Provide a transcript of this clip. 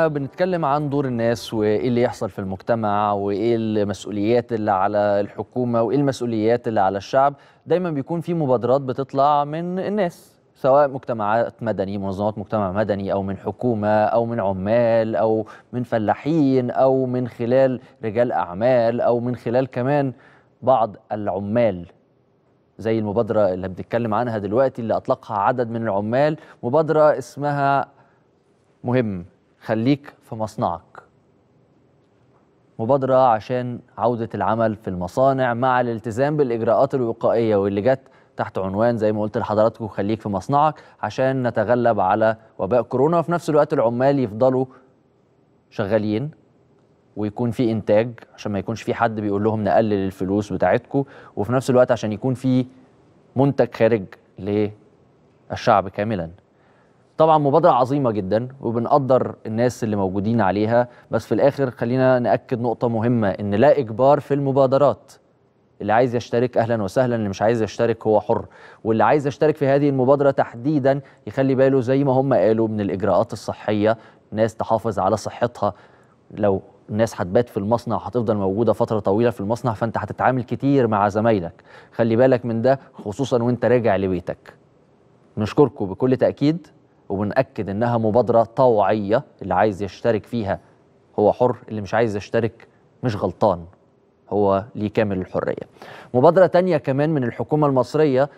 بنتكلم عن دور الناس وايه اللي يحصل في المجتمع وايه المسؤوليات اللي على الحكومه وايه المسؤوليات اللي على الشعب دايما بيكون في مبادرات بتطلع من الناس سواء مجتمعات مدني منظمات مجتمع مدني او من حكومه او من عمال او من فلاحين او من خلال رجال اعمال او من خلال كمان بعض العمال زي المبادره اللي بنتكلم عنها دلوقتي اللي اطلقها عدد من العمال مبادره اسمها مهم خليك في مصنعك مبادرة عشان عودة العمل في المصانع مع الالتزام بالإجراءات الوقائية واللي جت تحت عنوان زي ما قلت لحضراتكم خليك في مصنعك عشان نتغلب على وباء كورونا وفي نفس الوقت العمال يفضلوا شغالين ويكون في انتاج عشان ما يكونش في حد بيقول لهم نقلل الفلوس بتاعتكم وفي نفس الوقت عشان يكون في منتج خارج للشعب كاملا طبعا مبادرة عظيمة جدا وبنقدر الناس اللي موجودين عليها بس في الآخر خلينا نأكد نقطة مهمة إن لا إجبار في المبادرات اللي عايز يشترك أهلا وسهلا اللي مش عايز يشترك هو حر واللي عايز يشترك في هذه المبادرة تحديدا يخلي باله زي ما هم قالوا من الإجراءات الصحية ناس تحافظ على صحتها لو الناس هتبات في المصنع هتفضل موجوده فتره طويله في المصنع فانت هتتعامل كتير مع زمايلك خلي بالك من ده خصوصا وانت راجع لبيتك نشكركم بكل تاكيد وبنأكد إنها مبادرة طوعية اللي عايز يشترك فيها هو حر اللي مش عايز يشترك مش غلطان هو ليه كامل الحرية مبادرة تانية كمان من الحكومة المصرية